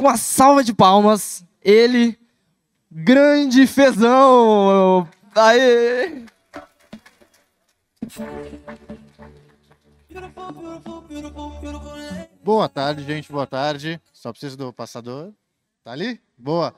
com a salva de palmas, ele, grande fezão. Aê! Boa tarde, gente. Boa tarde. Só preciso do passador. Tá ali? Boa.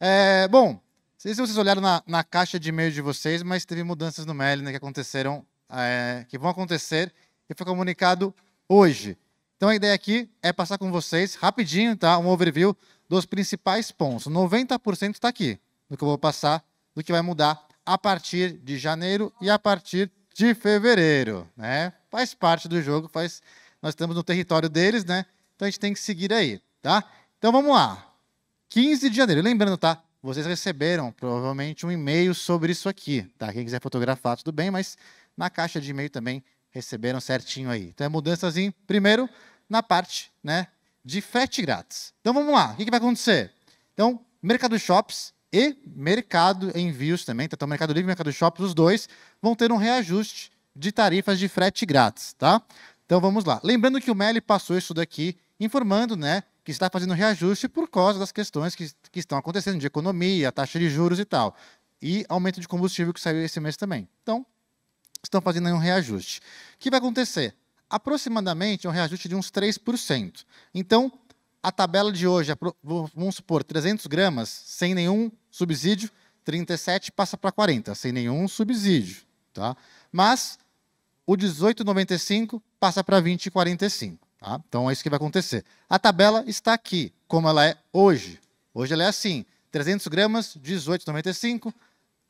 É, bom, não sei se vocês olharam na, na caixa de e-mail de vocês, mas teve mudanças no Melina né, que aconteceram, é, que vão acontecer e foi comunicado hoje. Então a ideia aqui é passar com vocês rapidinho, tá? Um overview dos principais pontos. 90% está aqui do que eu vou passar, do que vai mudar a partir de janeiro e a partir de fevereiro, né? Faz parte do jogo, faz nós estamos no território deles, né? Então a gente tem que seguir aí, tá? Então vamos lá. 15 de janeiro, lembrando, tá? Vocês receberam provavelmente um e-mail sobre isso aqui, tá? Quem quiser fotografar, tudo bem, mas na caixa de e-mail também Receberam certinho aí. Então, é mudanças em, primeiro, na parte né, de frete grátis. Então, vamos lá. O que, que vai acontecer? Então, Mercado Shops e Mercado Envios também, então Mercado Livre e Mercado Shops, os dois, vão ter um reajuste de tarifas de frete grátis, tá? Então vamos lá. Lembrando que o Meli passou isso daqui informando, né, que está fazendo reajuste por causa das questões que, que estão acontecendo de economia, taxa de juros e tal. E aumento de combustível que saiu esse mês também. Então, estão fazendo um reajuste. O que vai acontecer? Aproximadamente é um reajuste de uns 3%. Então, a tabela de hoje, vamos supor, 300 gramas, sem nenhum subsídio, 37 passa para 40, sem nenhum subsídio. Tá? Mas o 18,95 passa para 20,45. Tá? Então, é isso que vai acontecer. A tabela está aqui, como ela é hoje. Hoje ela é assim, 300 gramas, 18,95,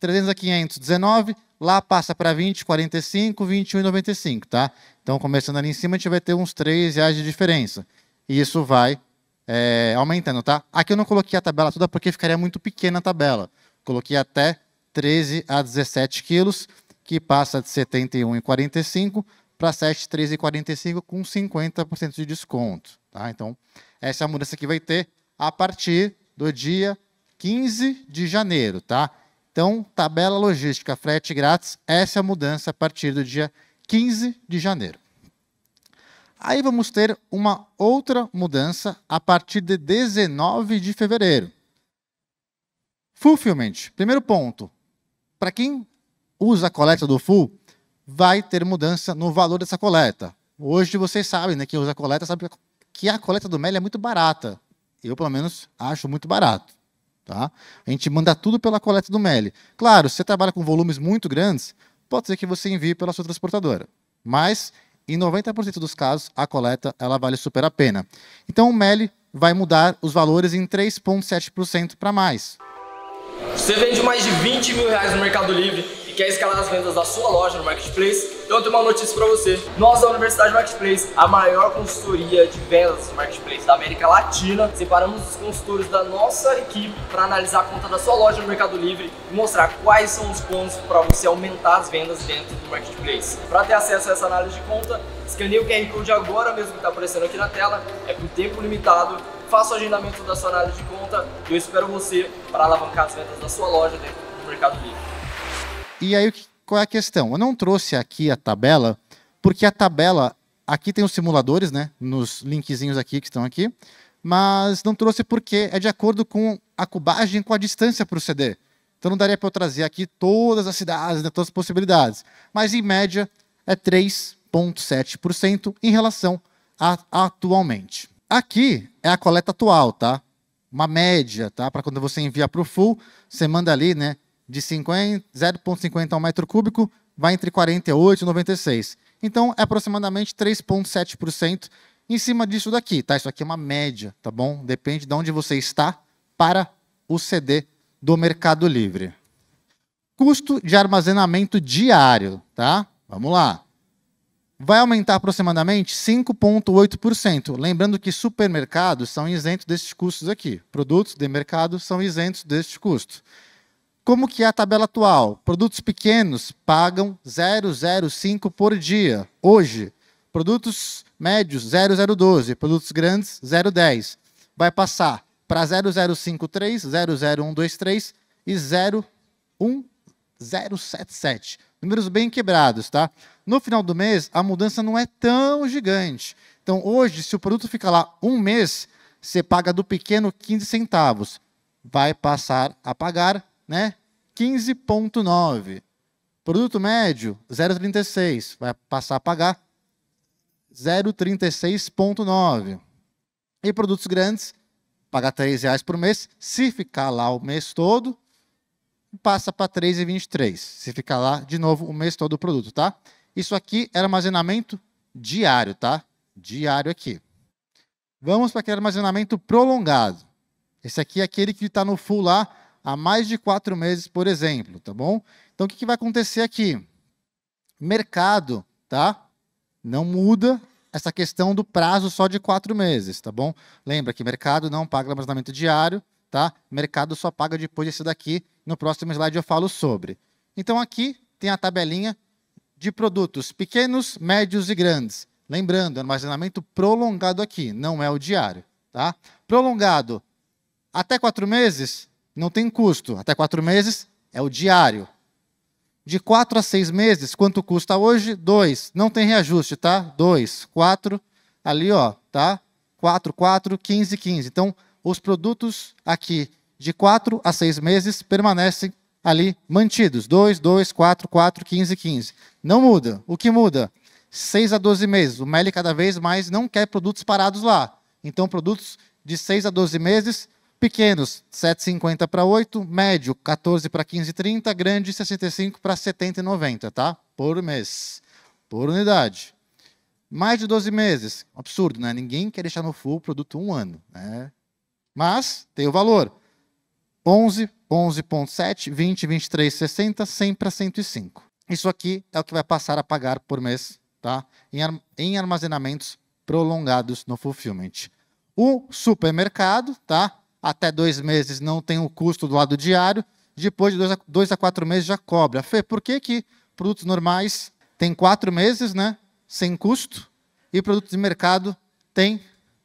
300 a 500, 19, Lá passa para 20, 45, 21 e 95, tá? Então, começando ali em cima, a gente vai ter uns 3 reais de diferença. E isso vai é, aumentando, tá? Aqui eu não coloquei a tabela toda porque ficaria muito pequena a tabela. Coloquei até 13 a 17 quilos, que passa de 71,45 para 7,345 com 50% de desconto, tá? Então, essa é mudança aqui vai ter a partir do dia 15 de janeiro, tá? Então, tabela logística, frete grátis, essa é a mudança a partir do dia 15 de janeiro. Aí vamos ter uma outra mudança a partir de 19 de fevereiro. Fulfillment, primeiro ponto. Para quem usa a coleta do full, vai ter mudança no valor dessa coleta. Hoje vocês sabem, né, quem usa a coleta sabe que a coleta do Mel é muito barata. Eu, pelo menos, acho muito barato. Tá? A gente manda tudo pela coleta do MELI. Claro, se você trabalha com volumes muito grandes, pode ser que você envie pela sua transportadora. Mas, em 90% dos casos, a coleta ela vale super a pena. Então, o MELI vai mudar os valores em 3,7% para mais. Você vende mais de 20 mil reais no Mercado Livre quer escalar as vendas da sua loja no Marketplace, então eu tenho uma notícia para você. Nós da Universidade Marketplace, a maior consultoria de vendas do Marketplace da América Latina, separamos os consultores da nossa equipe para analisar a conta da sua loja no Mercado Livre e mostrar quais são os pontos para você aumentar as vendas dentro do Marketplace. Para ter acesso a essa análise de conta, escaneie o QR Code agora mesmo que está aparecendo aqui na tela, é por tempo limitado faça o agendamento da sua análise de conta e eu espero você para alavancar as vendas da sua loja dentro do Mercado Livre. E aí, qual é a questão? Eu não trouxe aqui a tabela, porque a tabela, aqui tem os simuladores, né? Nos linkzinhos aqui que estão aqui, mas não trouxe porque é de acordo com a cubagem com a distância para o CD. Então não daria para eu trazer aqui todas as cidades, né, todas as possibilidades. Mas em média é 3,7% em relação a atualmente. Aqui é a coleta atual, tá? Uma média, tá? Para quando você envia para o full, você manda ali, né? de 0,50 ao metro cúbico vai entre 48 e 96. Então, é aproximadamente 3,7% em cima disso daqui, tá? Isso aqui é uma média, tá bom? Depende de onde você está para o CD do Mercado Livre. Custo de armazenamento diário, tá? Vamos lá. Vai aumentar aproximadamente 5,8%. Lembrando que supermercados são isentos desses custos aqui. Produtos de mercado são isentos deste custo. Como que é a tabela atual? Produtos pequenos pagam 0,05 por dia, hoje. Produtos médios, 0,012. Produtos grandes, 0,10. Vai passar para 0053, 00123 e 01077. Números bem quebrados, tá? No final do mês, a mudança não é tão gigante. Então, hoje, se o produto fica lá um mês, você paga do pequeno 15 centavos. Vai passar a pagar, né? 15,9. Produto médio, 0,36. Vai passar a pagar 0,36,9. E produtos grandes, pagar R$ reais por mês. Se ficar lá o mês todo, passa para R$ 3,23. Se ficar lá de novo o mês todo o produto, tá? Isso aqui era é armazenamento diário, tá? Diário aqui. Vamos para aquele armazenamento prolongado. Esse aqui é aquele que está no full lá, há mais de quatro meses, por exemplo, tá bom? Então, o que, que vai acontecer aqui? Mercado, tá? Não muda essa questão do prazo só de quatro meses, tá bom? Lembra que mercado não paga armazenamento diário, tá? Mercado só paga depois desse daqui. No próximo slide eu falo sobre. Então, aqui tem a tabelinha de produtos pequenos, médios e grandes. Lembrando, armazenamento prolongado aqui, não é o diário, tá? Prolongado até quatro meses, não tem custo. Até quatro meses é o diário. De quatro a seis meses, quanto custa hoje? Dois. Não tem reajuste, tá? Dois, quatro, ali, ó, tá? Quatro, quatro, quinze, quinze. Então, os produtos aqui de quatro a seis meses permanecem ali mantidos. dois dois quatro quatro quinze quinze Não muda. O que muda? seis a doze meses. O MELI cada vez mais não quer produtos parados lá. Então, produtos de seis a doze meses Pequenos, 7,50 para 8, médio, 14 para 15,30, grande, 65 para 70,90, tá? Por mês, por unidade. Mais de 12 meses, absurdo, né? Ninguém quer deixar no full o produto um ano, né? Mas tem o valor, 11, 11.7, 20, 23, 60, 100 para 105. Isso aqui é o que vai passar a pagar por mês, tá? Em, ar em armazenamentos prolongados no fulfillment. O supermercado, tá? até dois meses não tem o custo do lado diário, depois de dois a, dois a quatro meses já cobra. Fê, por que, que produtos normais têm quatro meses né, sem custo e produtos de mercado têm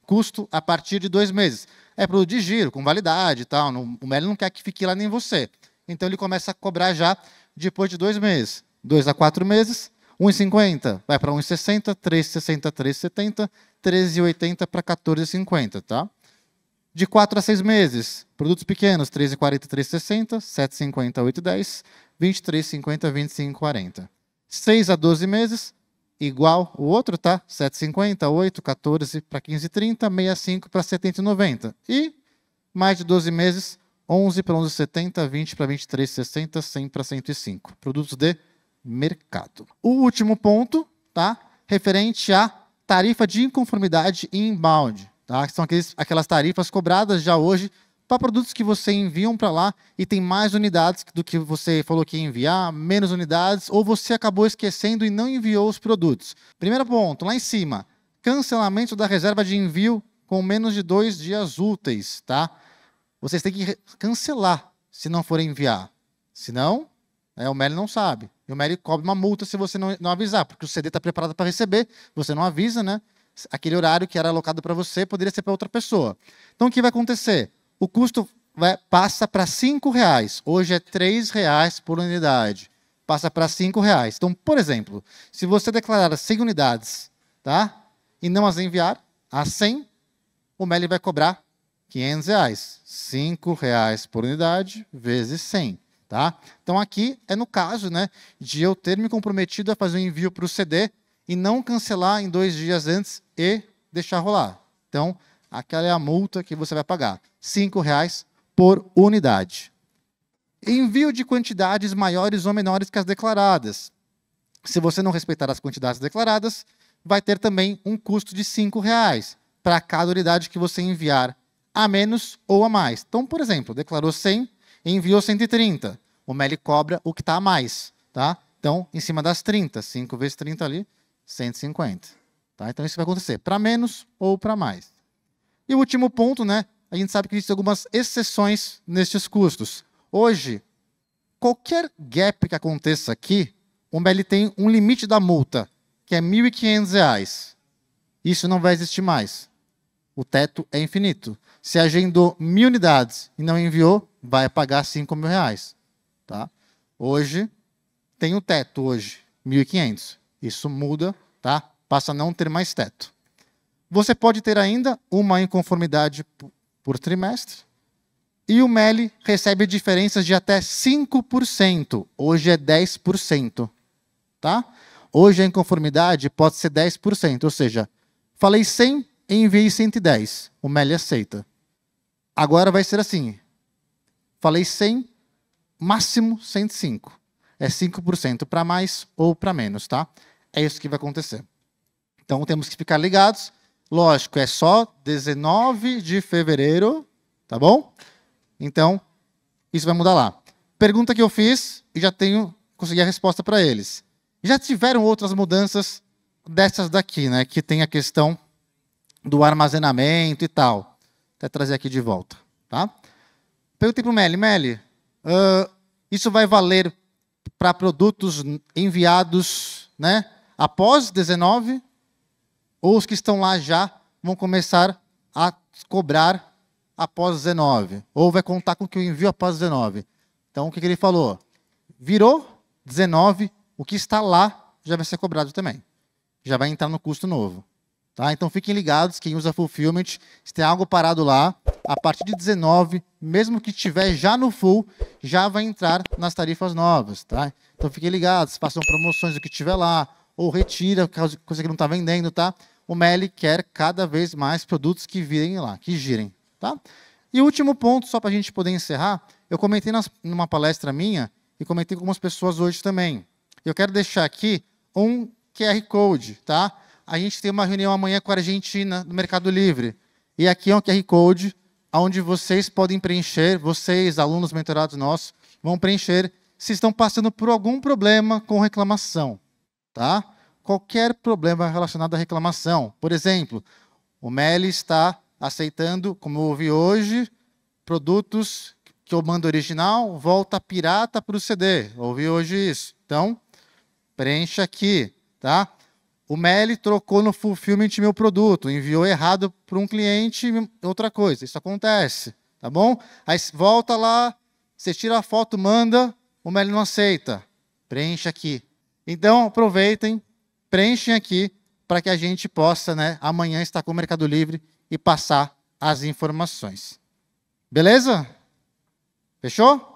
custo a partir de dois meses? É produto de giro, com validade e tal. Não, o Melo não quer que fique lá nem você. Então ele começa a cobrar já depois de dois meses. Dois a quatro meses, 1,50 vai para 1,60, 3,60, 3,70, 13,80 para 14,50, tá? de 4 a 6 meses, produtos pequenos, 13,40, 3,60, 7,50, 8,10, 23,50, 25,40. 6 a 12 meses, igual o outro, tá? 7,50, 8, 14 para 15,30, 65 para 70,90. E mais de 12 meses, 11 para 11,70, 20 para 23,60, 100 para 105. Produtos de mercado. O último ponto, tá? Referente à tarifa de inconformidade inbound tá? que são aqueles, aquelas tarifas cobradas já hoje para produtos que você enviam para lá e tem mais unidades do que você falou que ia enviar, menos unidades, ou você acabou esquecendo e não enviou os produtos. Primeiro ponto, lá em cima, cancelamento da reserva de envio com menos de dois dias úteis, tá? Vocês têm que cancelar se não for enviar. Senão, é, né, o Meli não sabe. E o Meli cobre uma multa se você não, não avisar, porque o CD está preparado para receber, você não avisa, né? aquele horário que era alocado para você poderia ser para outra pessoa. Então, o que vai acontecer? O custo vai, passa para R$ reais. Hoje é R$ reais por unidade. Passa para R$ reais. Então, por exemplo, se você declarar 100 unidades tá? e não as enviar, a 100, o MELI vai cobrar R$ 500. Reais. R$ reais por unidade vezes 100. Tá? Então, aqui é no caso né, de eu ter me comprometido a fazer um envio para o CD e não cancelar em dois dias antes e deixar rolar. Então, aquela é a multa que você vai pagar. R$ reais por unidade. Envio de quantidades maiores ou menores que as declaradas. Se você não respeitar as quantidades declaradas, vai ter também um custo de R$ reais para cada unidade que você enviar a menos ou a mais. Então, por exemplo, declarou 100 e enviou 130. O MELI cobra o que está a mais. Tá? Então, em cima das 30, 5 vezes 30 ali, 150. Tá? Então isso vai acontecer para menos ou para mais. E o último ponto, né? A gente sabe que existem algumas exceções nestes custos. Hoje, qualquer gap que aconteça aqui, o MBL tem um limite da multa, que é R$ 1.500. Isso não vai existir mais. O teto é infinito. Se agendou mil unidades e não enviou, vai pagar R$ 5.000. Tá? Hoje, tem o um teto hoje, 1.500. Isso muda, tá? Passa a não ter mais teto. Você pode ter ainda uma inconformidade por trimestre. E o MELI recebe diferenças de até 5%. Hoje é 10%. Tá? Hoje a inconformidade pode ser 10%. Ou seja, falei 100 enviei 110. O MELI aceita. Agora vai ser assim. Falei 100, máximo 105. É 5% para mais ou para menos, tá? É isso que vai acontecer. Então temos que ficar ligados. Lógico, é só 19 de fevereiro, tá bom? Então, isso vai mudar lá. Pergunta que eu fiz e já tenho consegui a resposta para eles. Já tiveram outras mudanças dessas daqui, né, que tem a questão do armazenamento e tal. Até trazer aqui de volta, tá? Perguntei para o Meli, Meli, uh, isso vai valer para produtos enviados, né, após 19, ou os que estão lá já vão começar a cobrar após 19, ou vai contar com que o envio após 19. Então, o que, que ele falou? Virou 19, o que está lá já vai ser cobrado também. Já vai entrar no custo novo. Tá? Então fiquem ligados, quem usa Fulfillment, se tem algo parado lá, a partir de 19, mesmo que tiver já no full, já vai entrar nas tarifas novas. Tá? Então fiquem ligados, façam promoções do que tiver lá, ou retira, coisa que não está vendendo, tá? O MELI quer cada vez mais produtos que virem lá, que girem, tá? E o último ponto, só para a gente poder encerrar, eu comentei nas, numa palestra minha e comentei com algumas pessoas hoje também. Eu quero deixar aqui um QR Code, tá? A gente tem uma reunião amanhã com a Argentina, no Mercado Livre. E aqui é um QR Code, onde vocês podem preencher, vocês, alunos mentorados nossos, vão preencher se estão passando por algum problema com reclamação tá? Qualquer problema relacionado à reclamação. Por exemplo, o MELI está aceitando, como eu ouvi hoje, produtos que eu mando original, volta pirata para o CD. Ouvi hoje isso. Então, preencha aqui, tá? O MELI trocou no fulfillment meu produto, enviou errado para um cliente, outra coisa. Isso acontece, tá bom? Aí volta lá, você tira a foto, manda, o MELI não aceita. Preencha aqui. Então, aproveitem, preenchem aqui para que a gente possa, né, amanhã estar com o Mercado Livre e passar as informações. Beleza? Fechou?